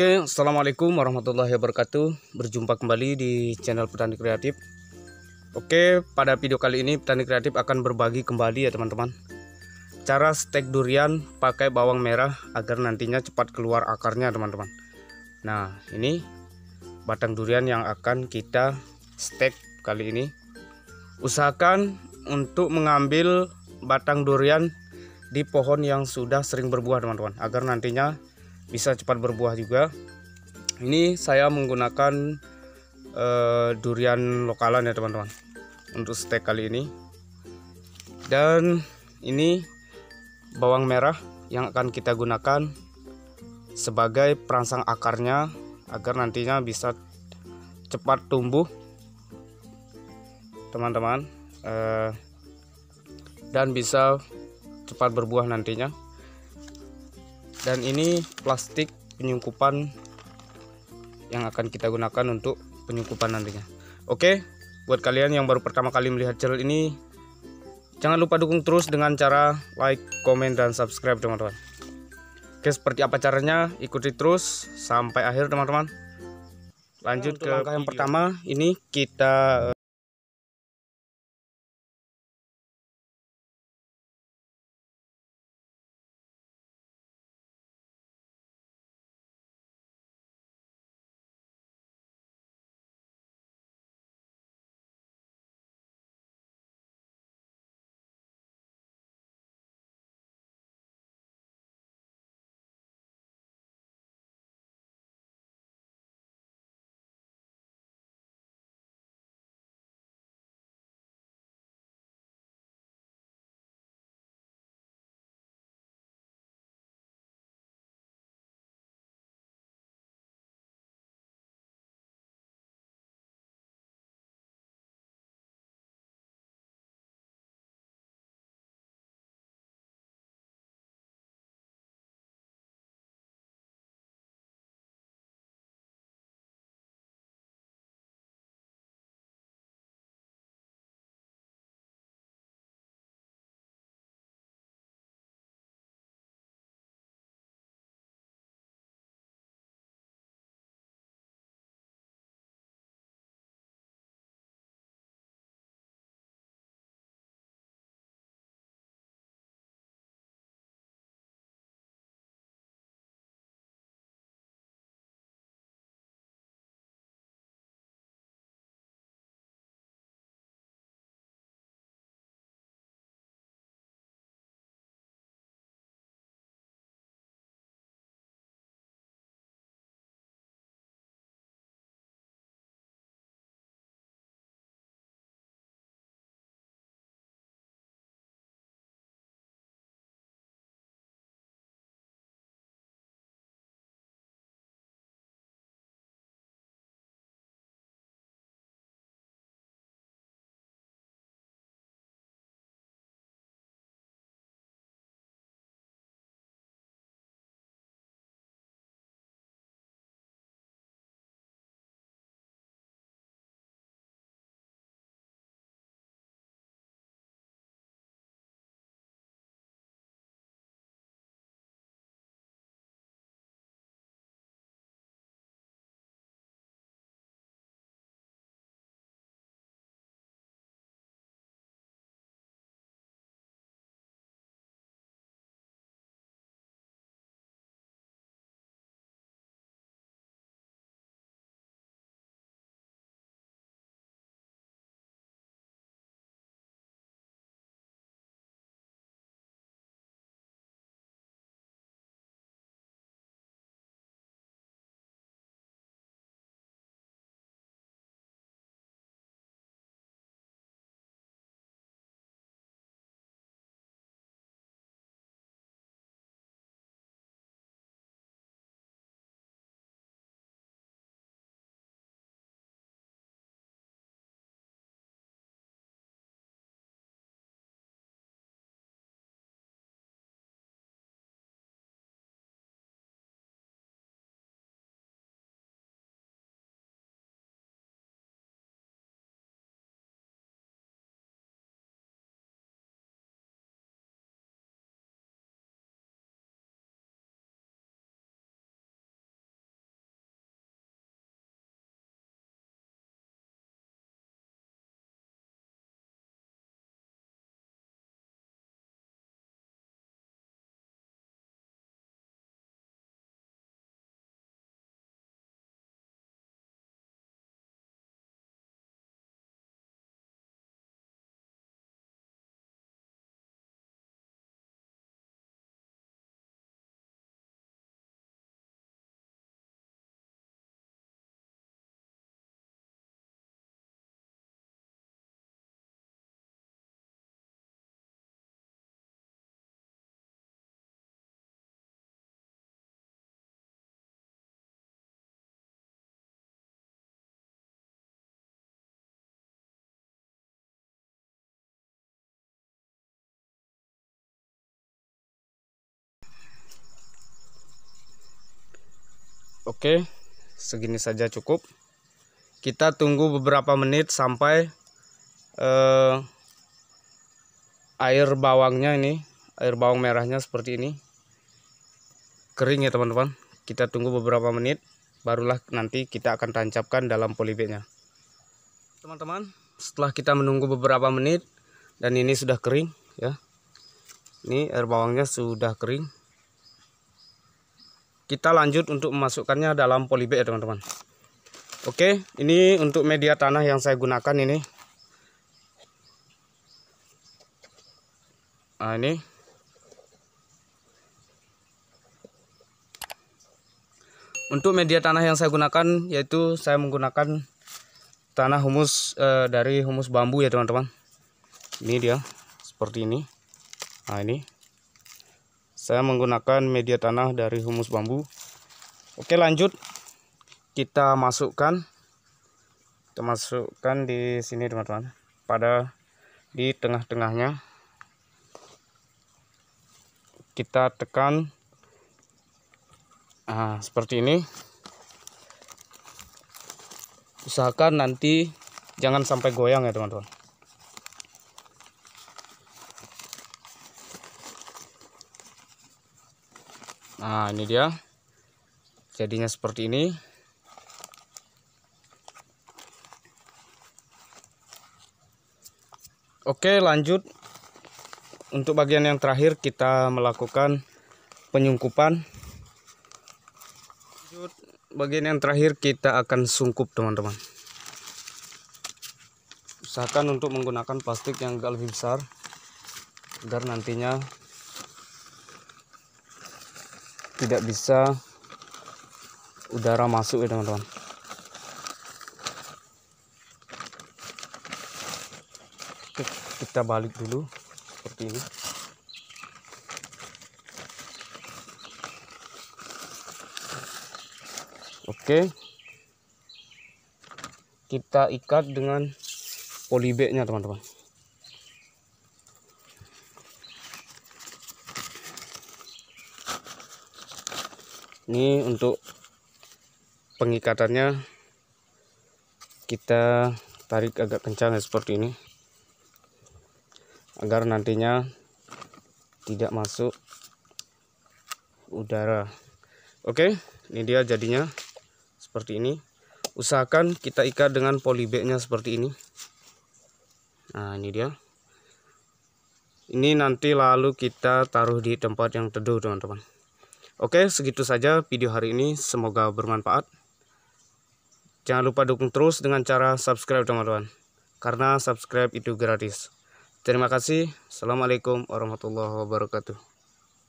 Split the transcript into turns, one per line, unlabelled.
Oke, Assalamualaikum warahmatullahi wabarakatuh Berjumpa kembali di channel Petani Kreatif Oke, pada video kali ini Petani Kreatif akan berbagi kembali ya teman-teman Cara stek durian pakai bawang merah agar nantinya cepat keluar akarnya teman-teman Nah, ini batang durian yang akan kita stek kali ini Usahakan untuk mengambil batang durian di pohon yang sudah sering berbuah teman-teman Agar nantinya bisa cepat berbuah juga ini saya menggunakan uh, durian lokalan ya teman-teman untuk steak kali ini dan ini bawang merah yang akan kita gunakan sebagai perangsang akarnya agar nantinya bisa cepat tumbuh teman-teman eh, dan bisa cepat berbuah nantinya dan ini plastik penyungkupan yang akan kita gunakan untuk penyungkupan nantinya oke buat kalian yang baru pertama kali melihat channel ini jangan lupa dukung terus dengan cara like komen dan subscribe teman-teman oke seperti apa caranya ikuti terus sampai akhir teman-teman lanjut nah, ke langkah yang pertama ini kita Oke, segini saja cukup. Kita tunggu beberapa menit sampai eh, air bawangnya ini, air bawang merahnya seperti ini kering ya teman-teman. Kita tunggu beberapa menit, barulah nanti kita akan tancapkan dalam polybagnya. Teman-teman, setelah kita menunggu beberapa menit dan ini sudah kering ya. Ini air bawangnya sudah kering kita lanjut untuk memasukkannya dalam polybag ya teman-teman oke ini untuk media tanah yang saya gunakan ini nah ini untuk media tanah yang saya gunakan yaitu saya menggunakan tanah humus e, dari humus bambu ya teman-teman ini dia seperti ini nah ini saya menggunakan media tanah dari humus bambu oke lanjut kita masukkan kita masukkan di sini teman-teman pada di tengah-tengahnya kita tekan nah, seperti ini usahakan nanti jangan sampai goyang ya teman-teman Nah ini dia jadinya seperti ini Oke lanjut untuk bagian yang terakhir kita melakukan penyungkupan lanjut bagian yang terakhir kita akan sungkup teman-teman usahakan untuk menggunakan plastik yang agak lebih besar agar nantinya tidak bisa udara masuk ya teman-teman kita balik dulu seperti ini oke kita ikat dengan polybagnya teman-teman ini untuk pengikatannya kita tarik agak kencang ya, seperti ini agar nantinya tidak masuk udara oke ini dia jadinya seperti ini usahakan kita ikat dengan polybagnya seperti ini nah ini dia ini nanti lalu kita taruh di tempat yang teduh teman-teman Oke, segitu saja video hari ini. Semoga bermanfaat. Jangan lupa dukung terus dengan cara subscribe, teman-teman. Karena subscribe itu gratis. Terima kasih. Assalamualaikum warahmatullahi wabarakatuh.